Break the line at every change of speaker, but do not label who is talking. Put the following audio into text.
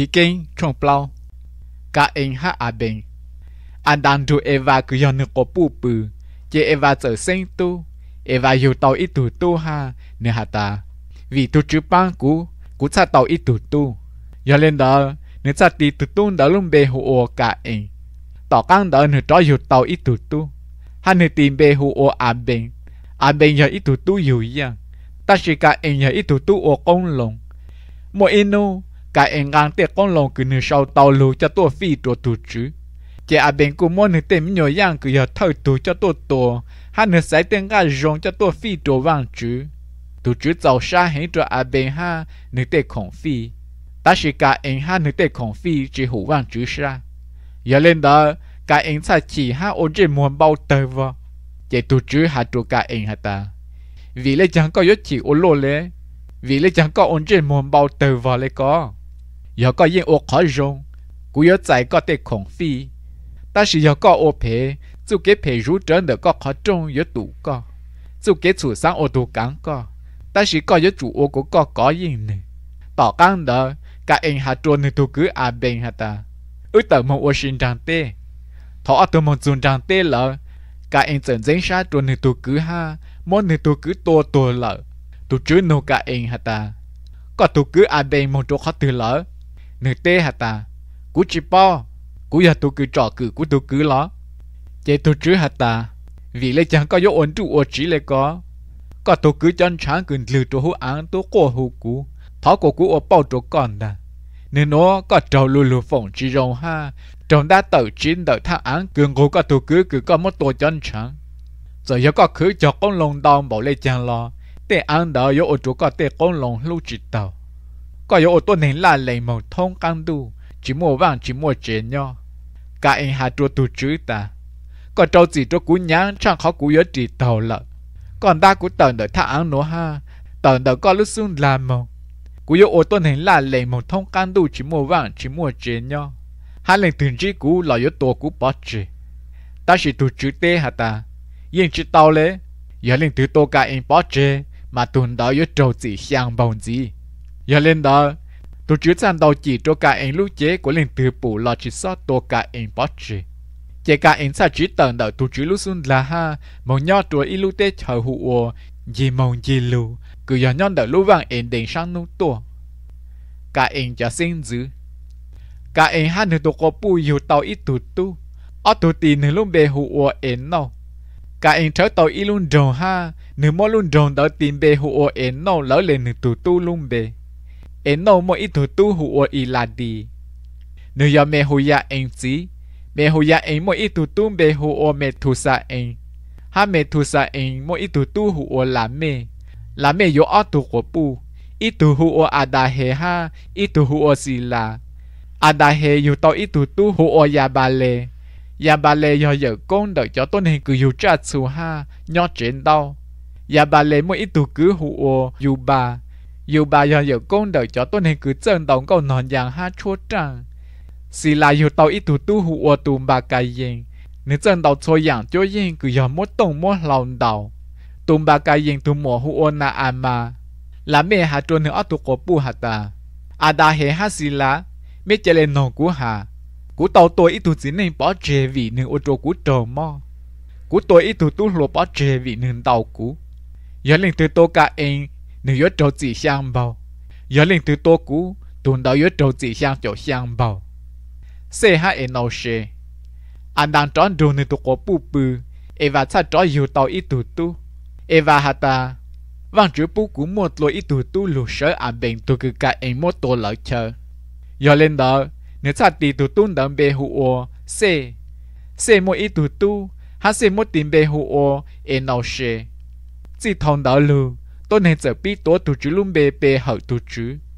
thì kinh trong plau cả anh hát à bên anh đang du Eva cứ yon có bù bù chỉ Eva trở sinh tu Eva yêu tàu ít tu tu ha nè hà ta vì tu chữ bang cú cũ cha tàu ít tu tu giờ lên đó nè cha đi tu tu đó luôn bề hồ cả anh tỏ căng đó nè cho yêu tàu ít tu tu hắn nè tìm bề hồ à bên à bên giờ ít tu tu yêu yên ta chỉ cả anh giờ ít tu tu ô công lòng mỗi inu cái anh ngang tiệt con lòng cứ nửa sau tàu lù cho tôi phi tôi tu chứ chỉ à bên cũng muốn nửa tên nhỏ yang cứ giờ thâu tu cho tôi tổ hắn nửa sai tên cái rong cho tôi phi tôi vang chứ tu chứ giàu xa hết cho à bên ha nửa tên không phi ta chỉ cả anh ha nửa tên không phi chỉ hủ vang chứ xa giờ lên đó cái anh sai chỉ ha ôn chỉ muốn bao tờ vợ chỉ tu chứ hạt tu cái anh hả ta vì lẽ chẳng có yếu chỉ ôn lô lẽ vì lẽ chẳng có ôn chỉ muốn bao tờ vợ lẽ có giờ có yên ô khó rong cú yếu chạy có tê khổng phi ta chỉ giờ có ô phê chú kế phê rú trơn được có khó trông yếu tụ có chú kế chủ sáng ô ta chỉ có chủ ô của có có yên nè tỏ căng đó cả anh hạ trôn nên tụ cứ ước tờ mong ô xin trang thọ ở mong chun trang tê lợ cả anh trần dính sát trôn nên tụ cứ ha món nên tụ cứ tô tô lợ tụ chứ nô cả có tụ cứ mong chỗ khó từ nửa tê hả ta cú chỉ po cú giờ tôi cứ trọ cử cú tôi cứ lo. chế tôi chứ hả ta vì lấy chẳng có dấu ổn trụ ở chỉ lấy có có tôi cứ chân sáng cứ lừa tôi hú án tôi cố hú cú thó cổ cú ở bao tôi còn đã. nên nó có trầu lù lù phồng chỉ rồng ha Trong đã tự chín đợi thang án cường cố có tôi cứ cứ có một tôi chân sáng rồi giờ có cứ cho con lồng đòn bảo lấy chẳng lo tê ăn đỡ dấu ổn trụ có tê con lồng lưu chỉ tàu có yếu ô tô nên là lấy màu thông căng đủ chỉ mua vàng chỉ mua chế nhau cả anh hà trua tu chữ ta có trâu gì trâu cú nhãn chẳng khó cú yếu chỉ tàu lợ còn ta cú tần đợi thả ăn nó ha tần đợi có lúc xung làm màu cú yếu ô tô nên là lấy màu thông căng đủ chỉ mua vàng chỉ mua chế nhau hai lần từng chỉ cú là yếu tổ cú bỏ chế ta chỉ tu chữ tê hà ta yên chỉ tàu lẽ giờ lần thứ tô cả anh bỏ chế mà tuần đó yếu trâu gì sang bông gì giờ lên đó tôi chưa san đầu chỉ cho cả anh lưu chế của liền từ bù là chỉ sót tôi cả anh bắt chế chế cả anh sa chỉ tận đầu tôi chưa lưu xuân là ha màu nho tuổi ít lúc tết chờ hụ gì mong gì lưu cứ giờ nhon đầu lưu vàng anh đến sang nô tua cả anh cho xin giữ cả anh hát nửa tôi có bù nhiều tàu ít tụt tu ở tụt tì nửa lúc bè hụ anh nào cả anh trở tàu ít luôn rồng ha nửa mỗi luôn rồng đầu tìm bè hụ anh nào lỡ lên nửa tụt tu luôn bè em nô mo ít thủ tu hu o y là đi nếu ya mẹ hu ya em gì mẹ hu ya em mo ít thủ tu bề hu o mẹ thủ sa em ha mẹ thủ sa em mo ít thủ tu hu o là mẹ là mẹ yo ở tu của bu ít thủ hụ ở à đà hè ha ít thủ hụ ở gì là à đà hè yo tao ít thủ tu hu o ya ba lê ya ba lê yo giờ con đợi cho tôi nên cứ yo cha su ha nhọ chuyện đâu ya ba lê mo ít thủ cứ hu o yu ba dù bà giờ giờ công đời cho tôi nên cứ chân tổng cầu nón dạng ha chua trăng xì là dù tàu ít thủ tu hụ ở tù bà cái yên nếu chân tàu cho dạng cho yên cứ giờ mốt tổng mốt lòng đầu tùm bà cái yên tù mùa hụ ở nà à mà là mẹ hà trôn nữa tụ cổ bù hà ta à đà hề hà xì là mẹ chè lên nổ cú hà cú tàu tôi ít thủ chỉ nên bỏ chè vì nên ô trô cú trò mò cú tôi ít thủ tu lùa bỏ chè vì nên tàu cú giờ lên từ tô cả em nếu yếu chỉ sang bao yếu từ tô cũ tụn đó yếu trâu chỉ sang chỗ sang bao xe hai em xe anh đang tròn đồ nên tụ có bù eva cha trò yêu tàu ít tụ tu eva hata vang chữ bù cũ một lối ít tụ tu lù sợ anh à bệnh tụ cứ em một tổ lỡ chờ yếu linh đó tì tụ tu đâm bê hụ ô xe xe một ít tụ tu hắn xe một tìm bê hụ ô em xe chỉ thông đó lưu tôi nên giờ biết tôi tụ chú luôn bề bề hậu tụ chú